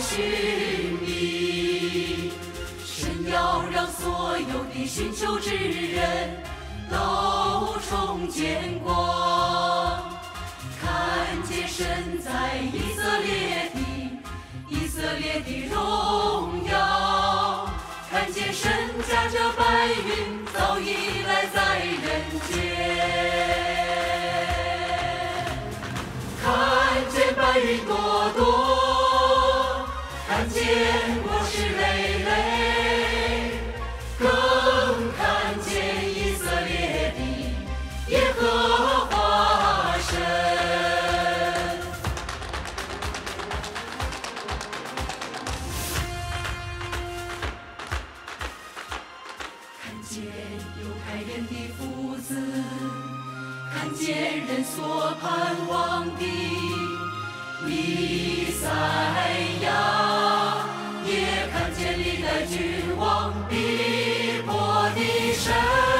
寻觅，神要让所有的寻求之人都重见光，看见身在以色列的以色列的荣耀，看见神驾着白云早已来在人间，看见白云朵朵。看见果实累累，更看见以色列的耶和华神。看见犹太人的父子，看见人所盼望的。李赛娘也看见历代君王逼迫的深。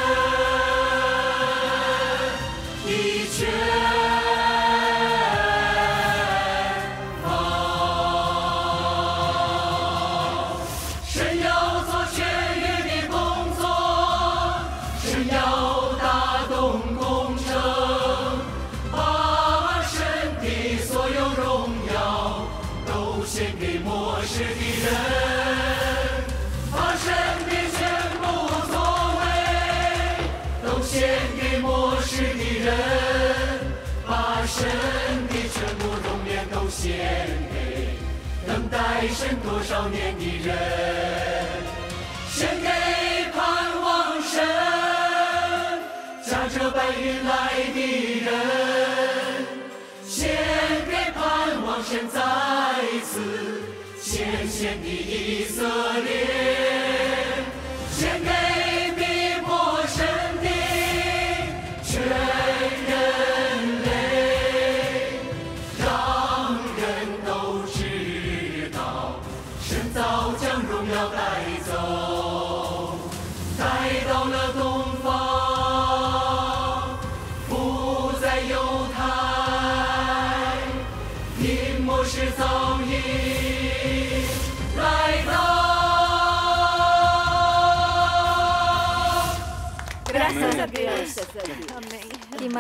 在生多少年的人，献给盼望神。驾着白云来的人，献给盼望神，在此显献的以色列。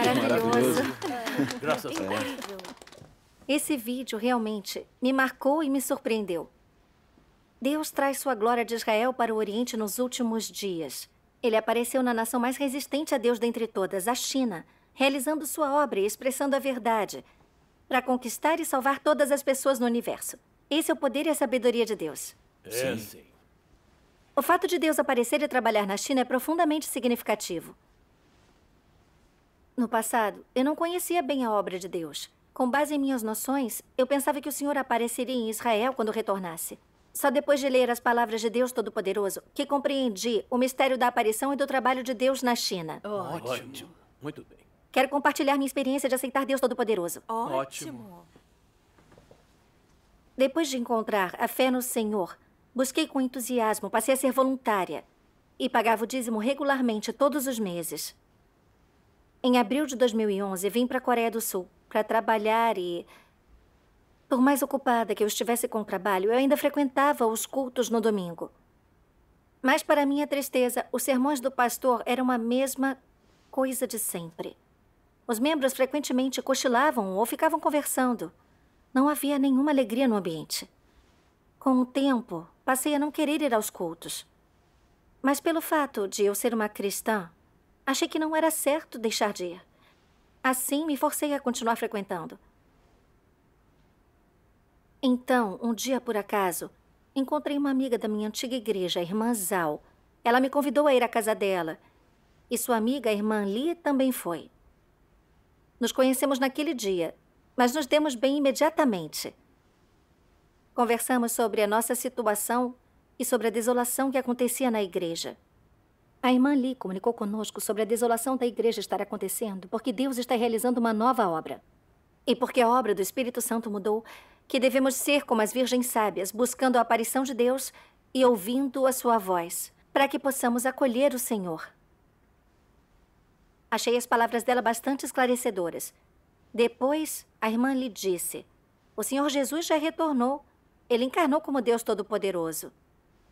maravilhoso. Graças a Deus. Esse vídeo realmente me marcou e me surpreendeu. Deus traz sua glória de Israel para o Oriente nos últimos dias. Ele apareceu na nação mais resistente a Deus dentre todas, a China, realizando sua obra e expressando a verdade para conquistar e salvar todas as pessoas no universo. Esse é o poder e a sabedoria de Deus. É, sim. sim. O fato de Deus aparecer e trabalhar na China é profundamente significativo. No passado, eu não conhecia bem a obra de Deus. Com base em minhas noções, eu pensava que o Senhor apareceria em Israel quando retornasse. Só depois de ler as palavras de Deus Todo-Poderoso que compreendi o mistério da aparição e do trabalho de Deus na China. Ótimo. Ótimo. Muito bem. Quero compartilhar minha experiência de aceitar Deus Todo-Poderoso. Ótimo. Depois de encontrar a fé no Senhor, busquei com entusiasmo, passei a ser voluntária e pagava o dízimo regularmente todos os meses. Em abril de 2011, vim para a Coreia do Sul para trabalhar e. Por mais ocupada que eu estivesse com o trabalho, eu ainda frequentava os cultos no domingo. Mas, para minha tristeza, os sermões do pastor eram a mesma coisa de sempre. Os membros frequentemente cochilavam ou ficavam conversando. Não havia nenhuma alegria no ambiente. Com o tempo, passei a não querer ir aos cultos. Mas, pelo fato de eu ser uma cristã, Achei que não era certo deixar de ir. Assim, me forcei a continuar frequentando. Então, um dia por acaso, encontrei uma amiga da minha antiga igreja, a irmã Zal. Ela me convidou a ir à casa dela. E sua amiga, a irmã Lee, também foi. Nos conhecemos naquele dia, mas nos demos bem imediatamente. Conversamos sobre a nossa situação e sobre a desolação que acontecia na igreja. A irmã Lee comunicou conosco sobre a desolação da igreja estar acontecendo porque Deus está realizando uma nova obra. E porque a obra do Espírito Santo mudou, que devemos ser como as virgens sábias, buscando a aparição de Deus e ouvindo a sua voz, para que possamos acolher o Senhor. Achei as palavras dela bastante esclarecedoras. Depois, a irmã lhe disse: O Senhor Jesus já retornou. Ele encarnou como Deus Todo-Poderoso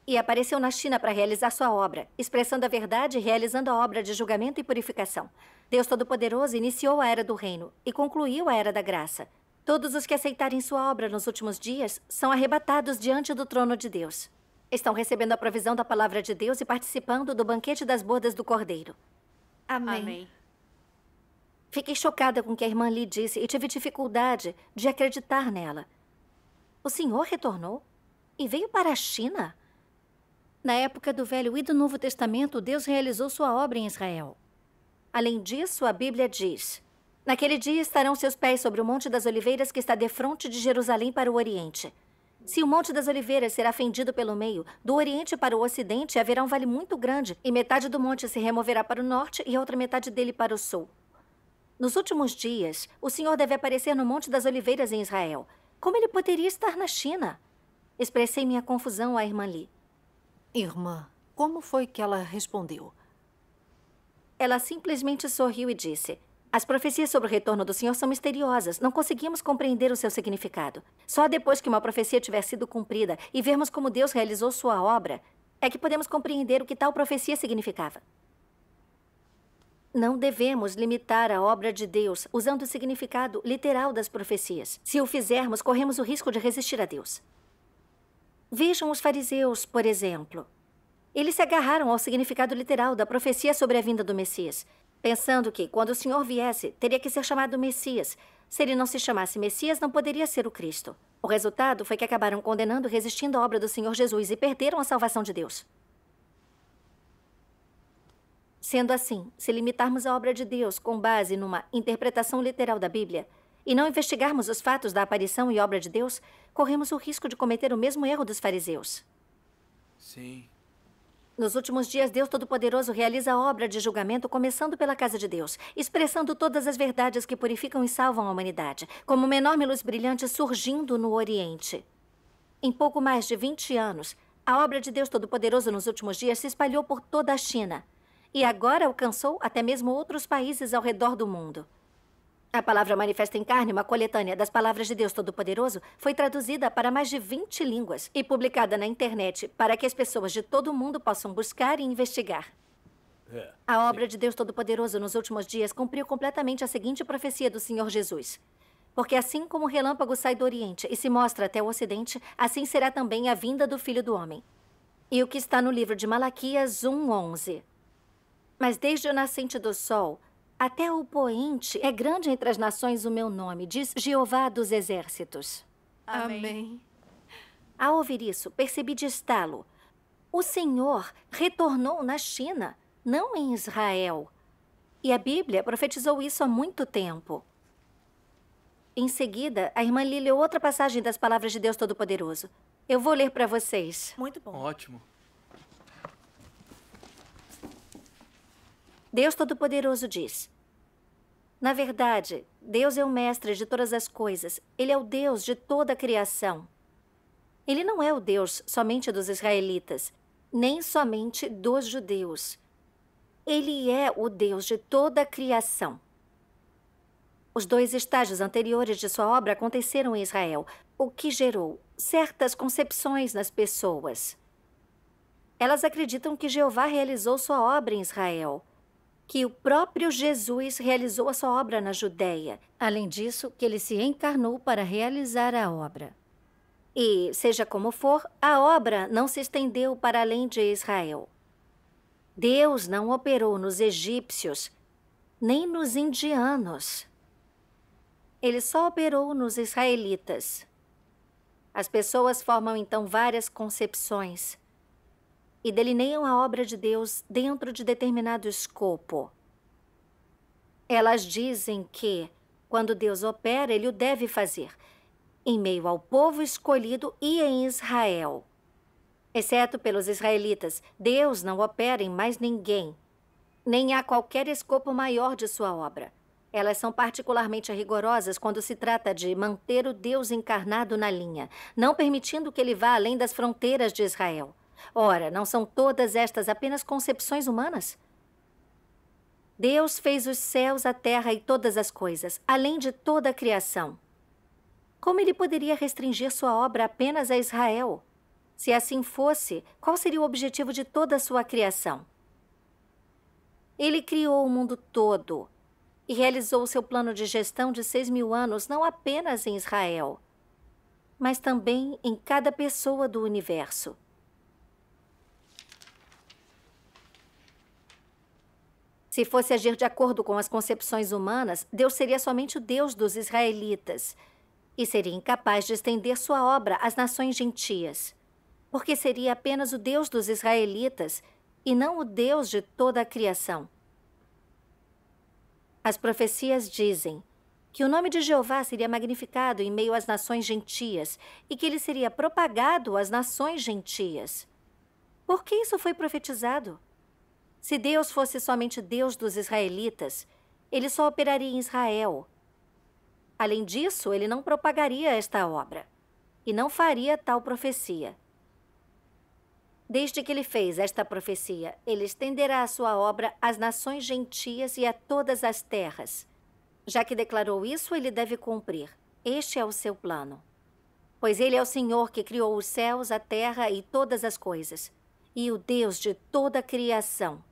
e apareceu na China para realizar sua obra, expressando a verdade e realizando a obra de julgamento e purificação. Deus Todo-Poderoso iniciou a Era do Reino e concluiu a Era da Graça. Todos os que aceitarem sua obra nos últimos dias são arrebatados diante do trono de Deus. Estão recebendo a provisão da palavra de Deus e participando do banquete das bodas do Cordeiro. Amém. Amém. Fiquei chocada com o que a irmã Lee disse e tive dificuldade de acreditar nela. O senhor retornou e veio para a China? Na época do Velho e do Novo Testamento, Deus realizou sua obra em Israel. Além disso, a Bíblia diz: Naquele dia estarão seus pés sobre o Monte das Oliveiras que está defronte de Jerusalém para o Oriente. Se o Monte das Oliveiras será fendido pelo meio, do Oriente para o Ocidente haverá um vale muito grande, e metade do monte se removerá para o norte e a outra metade dele para o sul. Nos últimos dias, o Senhor deve aparecer no Monte das Oliveiras em Israel. Como ele poderia estar na China? Expressei minha confusão à irmã Lee. Irmã, como foi que ela respondeu? Ela simplesmente sorriu e disse: As profecias sobre o retorno do Senhor são misteriosas. Não conseguimos compreender o seu significado. Só depois que uma profecia tiver sido cumprida e vermos como Deus realizou sua obra, é que podemos compreender o que tal profecia significava. Não devemos limitar a obra de Deus usando o significado literal das profecias. Se o fizermos, corremos o risco de resistir a Deus. Vejam os fariseus, por exemplo. Eles se agarraram ao significado literal da profecia sobre a vinda do Messias, pensando que, quando o Senhor viesse, teria que ser chamado Messias. Se ele não se chamasse Messias, não poderia ser o Cristo. O resultado foi que acabaram condenando e resistindo à obra do Senhor Jesus e perderam a salvação de Deus. Sendo assim, se limitarmos a obra de Deus com base numa interpretação literal da Bíblia, e não investigarmos os fatos da aparição e obra de Deus, corremos o risco de cometer o mesmo erro dos fariseus. Sim. Nos últimos dias, Deus Todo-Poderoso realiza a obra de julgamento, começando pela casa de Deus, expressando todas as verdades que purificam e salvam a humanidade, como uma enorme luz brilhante surgindo no Oriente. Em pouco mais de 20 anos, a obra de Deus Todo-Poderoso nos últimos dias se espalhou por toda a China e agora alcançou até mesmo outros países ao redor do mundo. A palavra Manifesta em Carne, uma coletânea das palavras de Deus Todo-Poderoso, foi traduzida para mais de 20 línguas e publicada na internet para que as pessoas de todo o mundo possam buscar e investigar. É. A obra de Deus Todo-Poderoso nos últimos dias cumpriu completamente a seguinte profecia do Senhor Jesus. Porque assim como o relâmpago sai do Oriente e se mostra até o Ocidente, assim será também a vinda do Filho do Homem. E o que está no livro de Malaquias 1,11. Mas desde o nascente do sol até o poente é grande entre as nações o meu nome, diz Jeová dos Exércitos. Amém. Ao ouvir isso, percebi de estalo. O Senhor retornou na China, não em Israel. E a Bíblia profetizou isso há muito tempo. Em seguida, a irmã Lili leu outra passagem das palavras de Deus Todo-Poderoso. Eu vou ler para vocês. Muito bom. Ótimo. Deus Todo-Poderoso diz: na verdade, Deus é o mestre de todas as coisas, ele é o Deus de toda a criação. Ele não é o Deus somente dos israelitas, nem somente dos judeus. Ele é o Deus de toda a criação. Os dois estágios anteriores de sua obra aconteceram em Israel, o que gerou certas concepções nas pessoas. Elas acreditam que Jeová realizou sua obra em Israel que o próprio Jesus realizou a sua obra na Judéia. Além disso, que ele se encarnou para realizar a obra. E, seja como for, a obra não se estendeu para além de Israel. Deus não operou nos egípcios, nem nos indianos. Ele só operou nos israelitas. As pessoas formam então várias concepções e delineiam é a obra de Deus dentro de determinado escopo. Elas dizem que, quando Deus opera, ele o deve fazer, em meio ao povo escolhido e em Israel. Exceto pelos israelitas, Deus não opera em mais ninguém, nem há qualquer escopo maior de sua obra. Elas são particularmente rigorosas quando se trata de manter o Deus encarnado na linha, não permitindo que ele vá além das fronteiras de Israel. Ora, não são todas estas apenas concepções humanas? Deus fez os céus, a terra e todas as coisas, além de toda a criação. Como ele poderia restringir sua obra apenas a Israel? Se assim fosse, qual seria o objetivo de toda a sua criação? Ele criou o mundo todo e realizou seu plano de gestão de seis mil anos não apenas em Israel, mas também em cada pessoa do universo. Se fosse agir de acordo com as concepções humanas, Deus seria somente o Deus dos israelitas e seria incapaz de estender sua obra às nações gentias, porque seria apenas o Deus dos israelitas e não o Deus de toda a criação. As profecias dizem que o nome de Jeová seria magnificado em meio às nações gentias e que ele seria propagado às nações gentias. Por que isso foi profetizado? Se Deus fosse somente Deus dos israelitas, ele só operaria em Israel. Além disso, ele não propagaria esta obra e não faria tal profecia. Desde que ele fez esta profecia, ele estenderá a sua obra às nações gentias e a todas as terras. Já que declarou isso, ele deve cumprir. Este é o seu plano. Pois ele é o Senhor que criou os céus, a terra e todas as coisas, e o Deus de toda a criação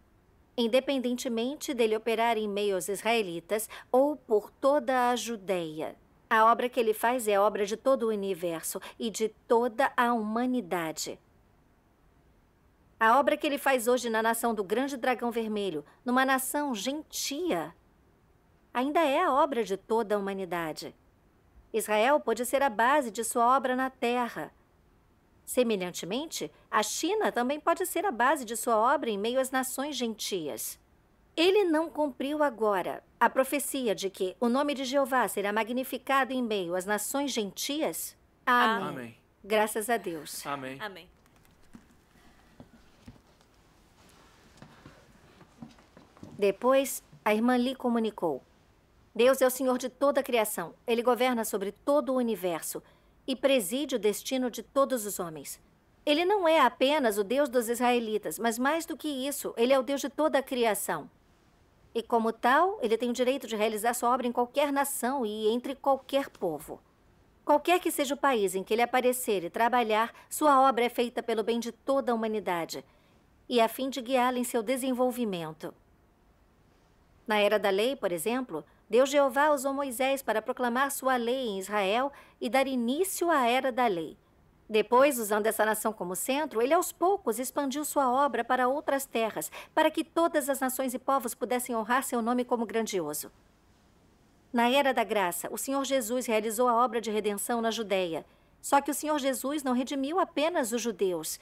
independentemente dele operar em meio aos israelitas ou por toda a Judéia. A obra que ele faz é obra de todo o universo e de toda a humanidade. A obra que ele faz hoje na nação do grande dragão vermelho, numa nação gentia, ainda é a obra de toda a humanidade. Israel pode ser a base de sua obra na terra Semelhantemente, a China também pode ser a base de sua obra em meio às nações gentias. Ele não cumpriu agora a profecia de que o nome de Jeová será magnificado em meio às nações gentias? Amém. Amém. Graças a Deus. Amém. Amém. Depois, a irmã Lee comunicou: Deus é o Senhor de toda a criação. Ele governa sobre todo o universo e preside o destino de todos os homens. Ele não é apenas o Deus dos israelitas, mas mais do que isso, ele é o Deus de toda a criação. E como tal, ele tem o direito de realizar sua obra em qualquer nação e entre qualquer povo. Qualquer que seja o país em que ele aparecer e trabalhar, sua obra é feita pelo bem de toda a humanidade e a fim de guiá-la em seu desenvolvimento. Na era da lei, por exemplo, Deus Jeová usou Moisés para proclamar sua lei em Israel e dar início à era da lei. Depois, usando essa nação como centro, ele aos poucos expandiu sua obra para outras terras, para que todas as nações e povos pudessem honrar seu nome como grandioso. Na era da graça, o Senhor Jesus realizou a obra de redenção na Judéia. Só que o Senhor Jesus não redimiu apenas os judeus,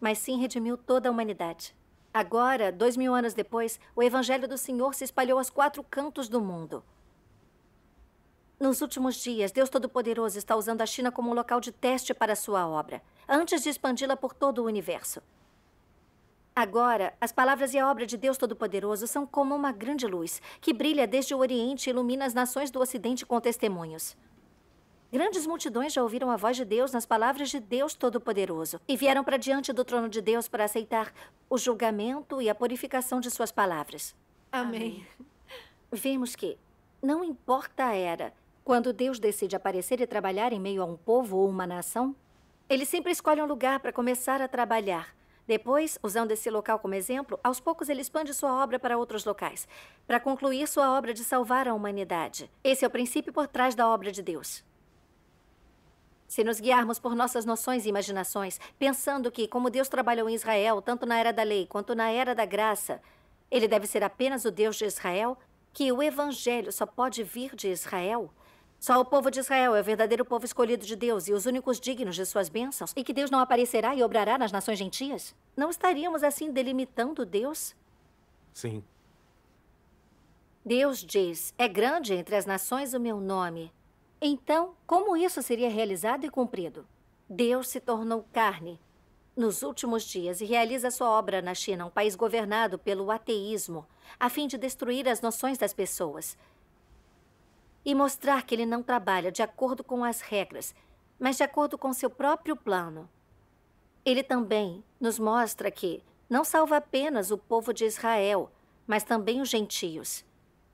mas sim redimiu toda a humanidade. Agora, dois mil anos depois, o Evangelho do Senhor se espalhou aos quatro cantos do mundo. Nos últimos dias, Deus Todo-Poderoso está usando a China como um local de teste para sua obra, antes de expandi-la por todo o universo. Agora, as palavras e a obra de Deus Todo-Poderoso são como uma grande luz que brilha desde o Oriente e ilumina as nações do Ocidente com testemunhos. Grandes multidões já ouviram a voz de Deus nas palavras de Deus Todo-Poderoso e vieram para diante do trono de Deus para aceitar o julgamento e a purificação de suas palavras. Amém. Vemos que, não importa a era, quando Deus decide aparecer e trabalhar em meio a um povo ou uma nação, ele sempre escolhe um lugar para começar a trabalhar. Depois, usando esse local como exemplo, aos poucos ele expande sua obra para outros locais, para concluir sua obra de salvar a humanidade. Esse é o princípio por trás da obra de Deus. Se nos guiarmos por nossas noções e imaginações, pensando que, como Deus trabalhou em Israel, tanto na era da lei quanto na era da graça, ele deve ser apenas o Deus de Israel, que o evangelho só pode vir de Israel, só o povo de Israel é o verdadeiro povo escolhido de Deus e os únicos dignos de suas bênçãos, e que Deus não aparecerá e obrará nas nações gentias? Não estaríamos assim delimitando Deus? Sim. Deus diz: É grande entre as nações o meu nome, então, como isso seria realizado e cumprido? Deus se tornou carne nos últimos dias e realiza sua obra na China, um país governado pelo ateísmo, a fim de destruir as noções das pessoas e mostrar que ele não trabalha de acordo com as regras, mas de acordo com seu próprio plano. Ele também nos mostra que não salva apenas o povo de Israel, mas também os gentios.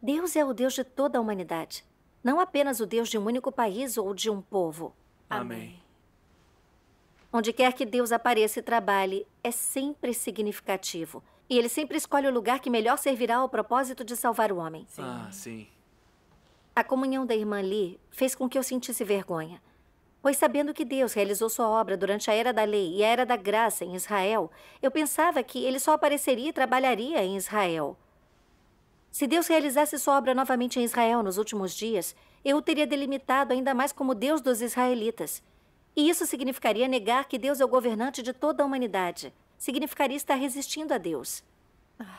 Deus é o Deus de toda a humanidade não apenas o Deus de um único país ou de um povo. Amém. Onde quer que Deus apareça e trabalhe, é sempre significativo. E ele sempre escolhe o lugar que melhor servirá ao propósito de salvar o homem. Sim. Ah, sim. A comunhão da irmã Lee fez com que eu sentisse vergonha. Pois sabendo que Deus realizou sua obra durante a Era da Lei e a Era da Graça em Israel, eu pensava que ele só apareceria e trabalharia em Israel. Se Deus realizasse sua obra novamente em Israel nos últimos dias, eu o teria delimitado ainda mais como Deus dos israelitas. E isso significaria negar que Deus é o governante de toda a humanidade. Significaria estar resistindo a Deus. Ah,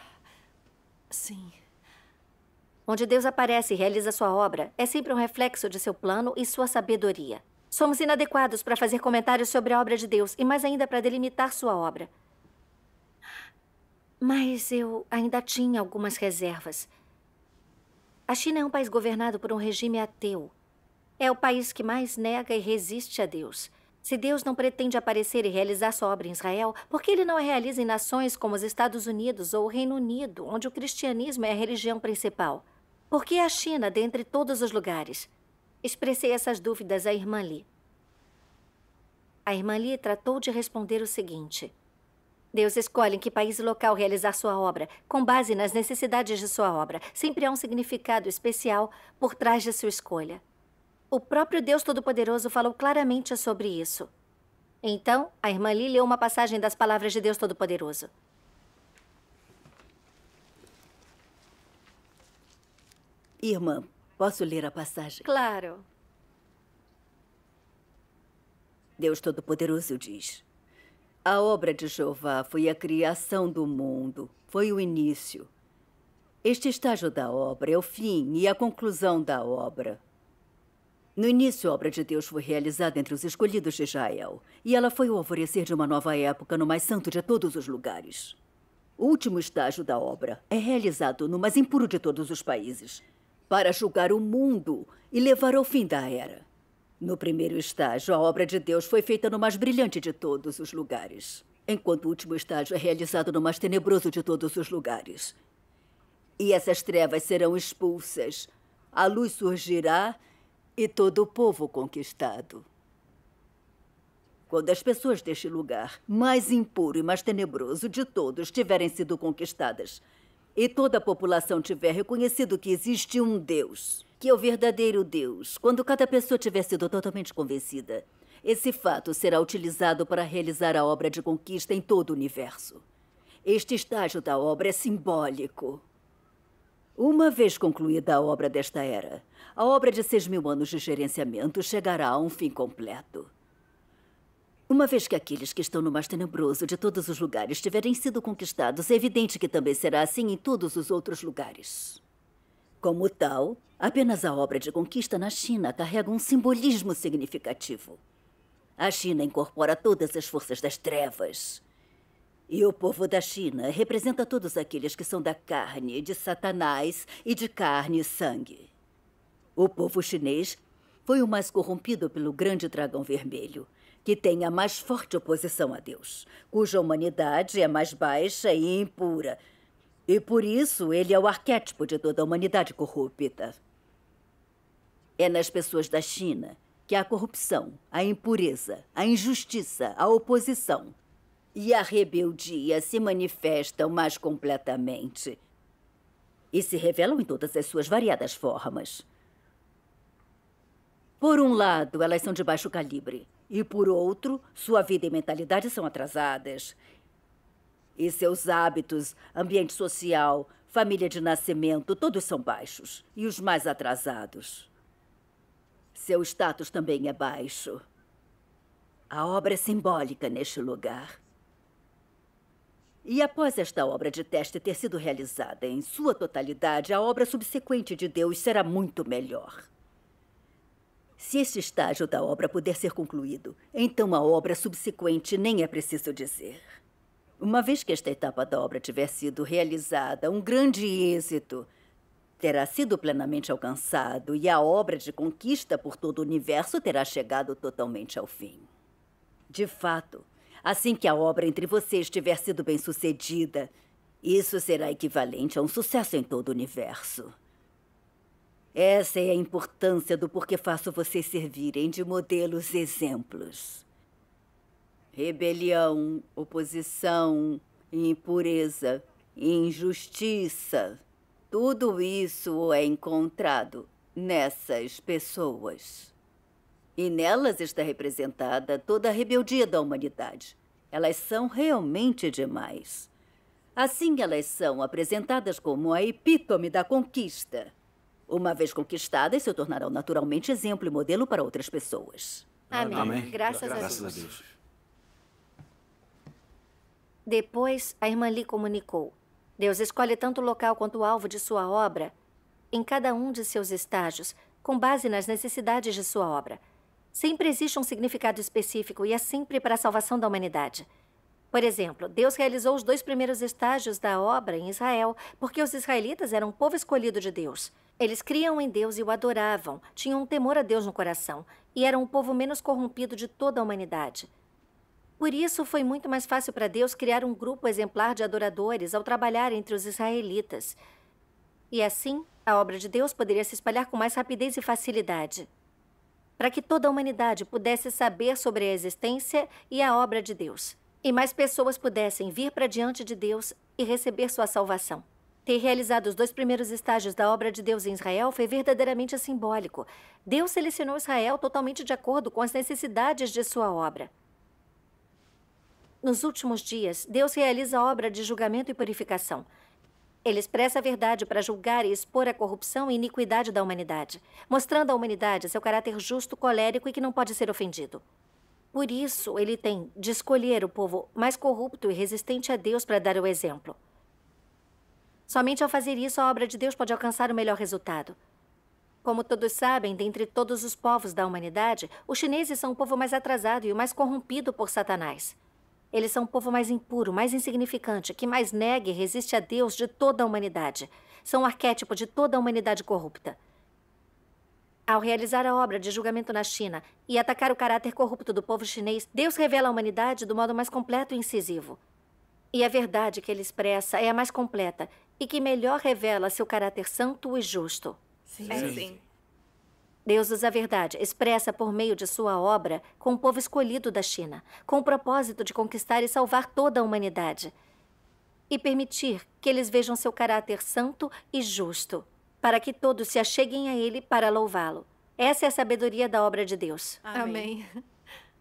sim. Onde Deus aparece e realiza sua obra, é sempre um reflexo de seu plano e sua sabedoria. Somos inadequados para fazer comentários sobre a obra de Deus e mais ainda para delimitar sua obra. Mas eu ainda tinha algumas reservas. A China é um país governado por um regime ateu. É o país que mais nega e resiste a Deus. Se Deus não pretende aparecer e realizar sua obra em Israel, por que ele não a realiza em nações como os Estados Unidos ou o Reino Unido, onde o cristianismo é a religião principal? Por que a China, dentre todos os lugares? Expressei essas dúvidas à irmã Li. A irmã Li tratou de responder o seguinte. Deus escolhe em que país e local realizar sua obra, com base nas necessidades de sua obra. Sempre há um significado especial por trás de sua escolha. O próprio Deus Todo-Poderoso falou claramente sobre isso. Então, a irmã Lee leu uma passagem das palavras de Deus Todo-Poderoso. Irmã, posso ler a passagem? Claro. Deus Todo-Poderoso diz: a obra de Jeová foi a criação do mundo, foi o início. Este estágio da obra é o fim e a conclusão da obra. No início, a obra de Deus foi realizada entre os escolhidos de Israel, e ela foi o alvorecer de uma nova época no mais santo de todos os lugares. O último estágio da obra é realizado no mais impuro de todos os países, para julgar o mundo e levar ao fim da era. No primeiro estágio, a obra de Deus foi feita no mais brilhante de todos os lugares, enquanto o último estágio é realizado no mais tenebroso de todos os lugares. E essas trevas serão expulsas, a luz surgirá e todo o povo conquistado. Quando as pessoas deste lugar, mais impuro e mais tenebroso de todos, tiverem sido conquistadas, e toda a população tiver reconhecido que existe um Deus, que é o verdadeiro Deus, quando cada pessoa tiver sido totalmente convencida, esse fato será utilizado para realizar a obra de conquista em todo o universo. Este estágio da obra é simbólico. Uma vez concluída a obra desta era, a obra de seis mil anos de gerenciamento chegará a um fim completo. Uma vez que aqueles que estão no mais tenebroso de todos os lugares tiverem sido conquistados, é evidente que também será assim em todos os outros lugares. Como tal, apenas a obra de conquista na China carrega um simbolismo significativo. A China incorpora todas as forças das trevas. E o povo da China representa todos aqueles que são da carne de Satanás e de carne e sangue. O povo chinês foi o mais corrompido pelo grande dragão vermelho, que tem a mais forte oposição a Deus, cuja humanidade é mais baixa e impura e por isso ele é o arquétipo de toda a humanidade corrupta. É nas pessoas da China que a corrupção, a impureza, a injustiça, a oposição e a rebeldia se manifestam mais completamente e se revelam em todas as suas variadas formas. Por um lado, elas são de baixo calibre, e por outro, sua vida e mentalidade são atrasadas. E seus hábitos, ambiente social, família de nascimento, todos são baixos. E os mais atrasados. Seu status também é baixo. A obra é simbólica neste lugar. E após esta obra de teste ter sido realizada em sua totalidade, a obra subsequente de Deus será muito melhor. Se este estágio da obra puder ser concluído, então a obra subsequente nem é preciso dizer. Uma vez que esta etapa da obra tiver sido realizada, um grande êxito terá sido plenamente alcançado e a obra de conquista por todo o universo terá chegado totalmente ao fim. De fato, assim que a obra entre vocês tiver sido bem sucedida, isso será equivalente a um sucesso em todo o universo. Essa é a importância do porquê faço vocês servirem de modelos exemplos rebelião, oposição, impureza, injustiça. Tudo isso é encontrado nessas pessoas. E nelas está representada toda a rebeldia da humanidade. Elas são realmente demais. Assim, elas são apresentadas como a epítome da conquista. Uma vez conquistadas, se tornarão naturalmente exemplo e modelo para outras pessoas. Amém. Amém. Graças, Graças, a Deus. A Deus. Depois, a irmã Li comunicou: Deus escolhe tanto o local quanto o alvo de sua obra em cada um de seus estágios, com base nas necessidades de sua obra. Sempre existe um significado específico e é sempre para a salvação da humanidade. Por exemplo, Deus realizou os dois primeiros estágios da obra em Israel, porque os israelitas eram um povo escolhido de Deus. Eles criam em Deus e o adoravam, tinham um temor a Deus no coração, e eram o povo menos corrompido de toda a humanidade. Por isso, foi muito mais fácil para Deus criar um grupo exemplar de adoradores ao trabalhar entre os israelitas. E assim, a obra de Deus poderia se espalhar com mais rapidez e facilidade, para que toda a humanidade pudesse saber sobre a existência e a obra de Deus, e mais pessoas pudessem vir para diante de Deus e receber sua salvação. Ter realizado os dois primeiros estágios da obra de Deus em Israel foi verdadeiramente simbólico. Deus selecionou Israel totalmente de acordo com as necessidades de sua obra. Nos últimos dias, Deus realiza a obra de julgamento e purificação. Ele expressa a verdade para julgar e expor a corrupção e iniquidade da humanidade, mostrando à humanidade seu caráter justo, colérico e que não pode ser ofendido. Por isso, ele tem de escolher o povo mais corrupto e resistente a Deus para dar o exemplo. Somente ao fazer isso, a obra de Deus pode alcançar o melhor resultado. Como todos sabem, dentre todos os povos da humanidade, os chineses são o povo mais atrasado e o mais corrompido por Satanás. Eles são o povo mais impuro, mais insignificante, que mais nega e resiste a Deus de toda a humanidade. São o arquétipo de toda a humanidade corrupta. Ao realizar a obra de julgamento na China e atacar o caráter corrupto do povo chinês, Deus revela a humanidade do modo mais completo e incisivo. E a verdade que ele expressa é a mais completa e que melhor revela seu caráter santo e justo. Sim. Sim. Deus usa a verdade, expressa por meio de sua obra com o povo escolhido da China, com o propósito de conquistar e salvar toda a humanidade. E permitir que eles vejam seu caráter santo e justo, para que todos se acheguem a ele para louvá-lo. Essa é a sabedoria da obra de Deus. Amém. Amém.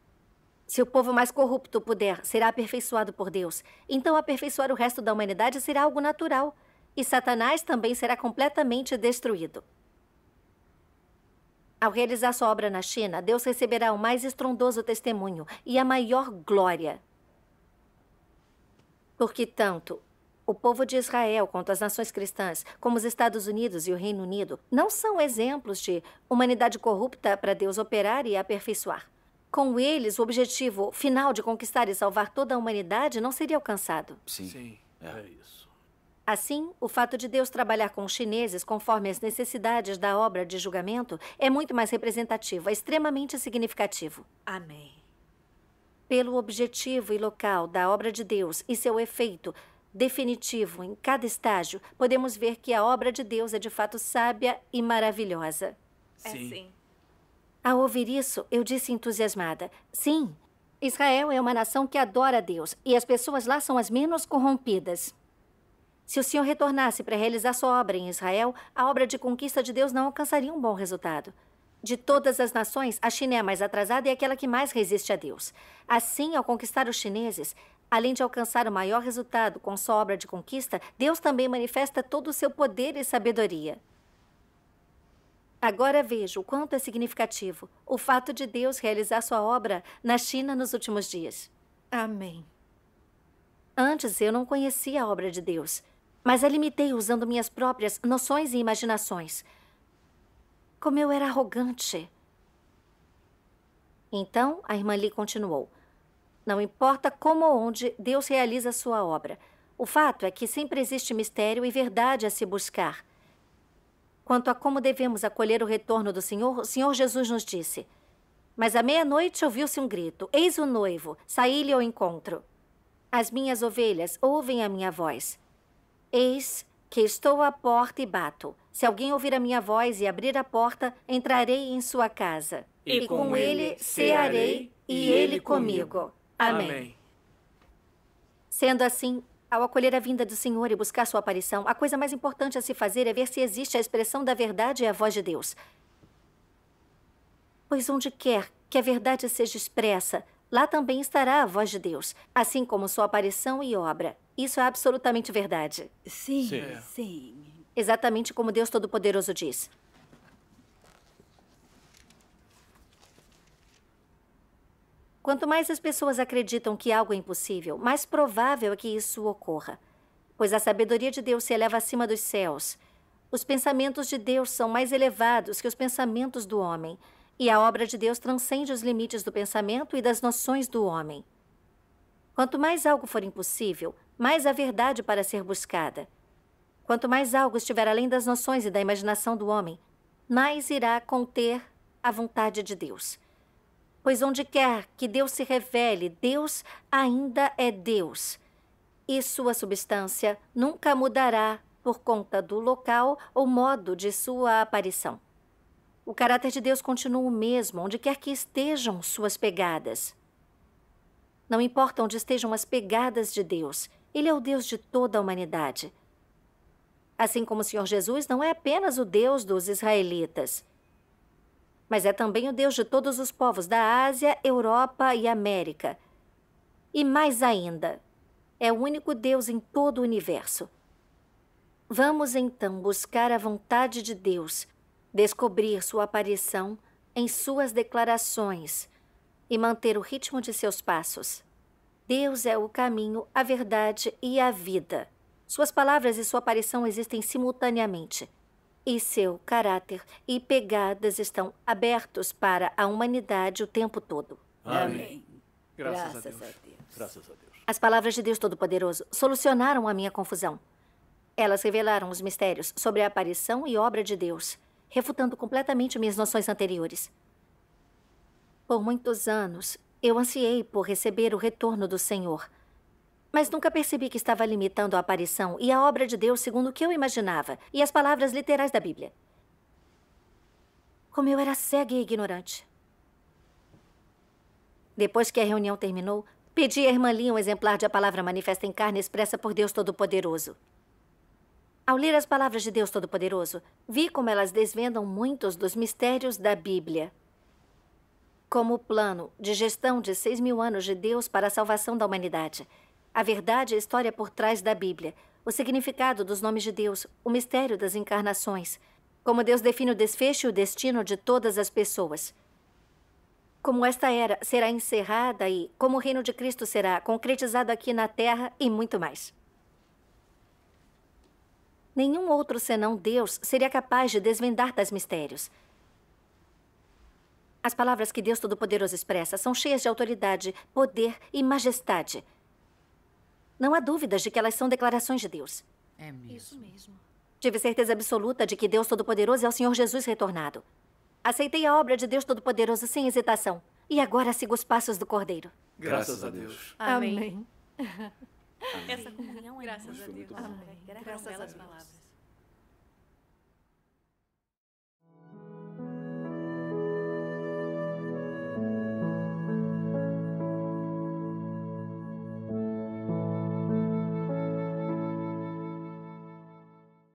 Se o povo mais corrupto puder, será aperfeiçoado por Deus. Então, aperfeiçoar o resto da humanidade será algo natural. E Satanás também será completamente destruído. Ao realizar sua obra na China, Deus receberá o mais estrondoso testemunho e a maior glória. Porque tanto o povo de Israel quanto as nações cristãs, como os Estados Unidos e o Reino Unido, não são exemplos de humanidade corrupta para Deus operar e aperfeiçoar. Com eles, o objetivo final de conquistar e salvar toda a humanidade não seria alcançado. Sim, Sim é. é isso. Assim, o fato de Deus trabalhar com os chineses conforme as necessidades da obra de julgamento é muito mais representativo, é extremamente significativo. Amém. Pelo objetivo e local da obra de Deus e seu efeito definitivo em cada estágio, podemos ver que a obra de Deus é de fato sábia e maravilhosa. É sim. É sim. Ao ouvir isso, eu disse entusiasmada: Sim, Israel é uma nação que adora Deus e as pessoas lá são as menos corrompidas. Se o senhor retornasse para realizar sua obra em Israel, a obra de conquista de Deus não alcançaria um bom resultado. De todas as nações, a China é a mais atrasada e é aquela que mais resiste a Deus. Assim, ao conquistar os chineses, além de alcançar o maior resultado com sua obra de conquista, Deus também manifesta todo o seu poder e sabedoria. Agora vejo o quanto é significativo o fato de Deus realizar sua obra na China nos últimos dias. Amém. Antes eu não conhecia a obra de Deus mas a limitei usando minhas próprias noções e imaginações. Como eu era arrogante. Então, a irmã Lee continuou. Não importa como ou onde Deus realiza sua obra. O fato é que sempre existe mistério e verdade a se buscar. Quanto a como devemos acolher o retorno do Senhor, o Senhor Jesus nos disse. Mas à meia-noite ouviu-se um grito: Eis o noivo, saí-lhe ao encontro. As minhas ovelhas ouvem a minha voz. Eis que estou à porta e bato. Se alguém ouvir a minha voz e abrir a porta, entrarei em sua casa. E, e com, com ele cearei e ele comigo. Amém. Amém. Sendo assim, ao acolher a vinda do Senhor e buscar sua aparição, a coisa mais importante a se fazer é ver se existe a expressão da verdade e a voz de Deus. Pois onde quer que a verdade seja expressa, lá também estará a voz de Deus, assim como sua aparição e obra. Isso é absolutamente verdade. Sim, sim. sim. Exatamente como Deus Todo-Poderoso diz. Quanto mais as pessoas acreditam que algo é impossível, mais provável é que isso ocorra. Pois a sabedoria de Deus se eleva acima dos céus. Os pensamentos de Deus são mais elevados que os pensamentos do homem. E a obra de Deus transcende os limites do pensamento e das noções do homem. Quanto mais algo for impossível, mais a verdade para ser buscada. Quanto mais algo estiver além das noções e da imaginação do homem, mais irá conter a vontade de Deus. Pois onde quer que Deus se revele, Deus ainda é Deus. E sua substância nunca mudará por conta do local ou modo de sua aparição. O caráter de Deus continua o mesmo, onde quer que estejam suas pegadas. Não importa onde estejam as pegadas de Deus, ele é o Deus de toda a humanidade. Assim como o Senhor Jesus não é apenas o Deus dos israelitas, mas é também o Deus de todos os povos da Ásia, Europa e América. E mais ainda, é o único Deus em todo o universo. Vamos então buscar a vontade de Deus, descobrir sua aparição em suas declarações e manter o ritmo de seus passos. Deus é o caminho, a verdade e a vida. Suas palavras e sua aparição existem simultaneamente. E seu caráter e pegadas estão abertos para a humanidade o tempo todo. Amém. Graças, Graças a, Deus. a Deus. Graças a Deus. As palavras de Deus Todo-Poderoso solucionaram a minha confusão. Elas revelaram os mistérios sobre a aparição e obra de Deus, refutando completamente minhas noções anteriores. Por muitos anos, eu ansiei por receber o retorno do Senhor, mas nunca percebi que estava limitando a aparição e a obra de Deus segundo o que eu imaginava e as palavras literais da Bíblia. Como eu era cega e ignorante. Depois que a reunião terminou, pedi à irmã Lee um exemplar de A Palavra Manifesta em Carne expressa por Deus Todo-Poderoso. Ao ler as palavras de Deus Todo-Poderoso, vi como elas desvendam muitos dos mistérios da Bíblia como o plano de gestão de seis mil anos de Deus para a salvação da humanidade. A verdade e a história por trás da Bíblia, o significado dos nomes de Deus, o mistério das encarnações, como Deus define o desfecho e o destino de todas as pessoas. Como esta era será encerrada e como o reino de Cristo será concretizado aqui na Terra e muito mais. Nenhum outro senão Deus seria capaz de desvendar tais mistérios. As palavras que Deus Todo-Poderoso expressa são cheias de autoridade, poder e majestade. Não há dúvidas de que elas são declarações de Deus. É mesmo. Isso mesmo. Tive certeza absoluta de que Deus Todo-Poderoso é o Senhor Jesus retornado. Aceitei a obra de Deus Todo-Poderoso sem hesitação. E agora sigo os passos do Cordeiro. Graças a Deus. Amém. Amém. Essa comunhão é Graças a Deus. Amém. Graças, Graças a Deus. palavras.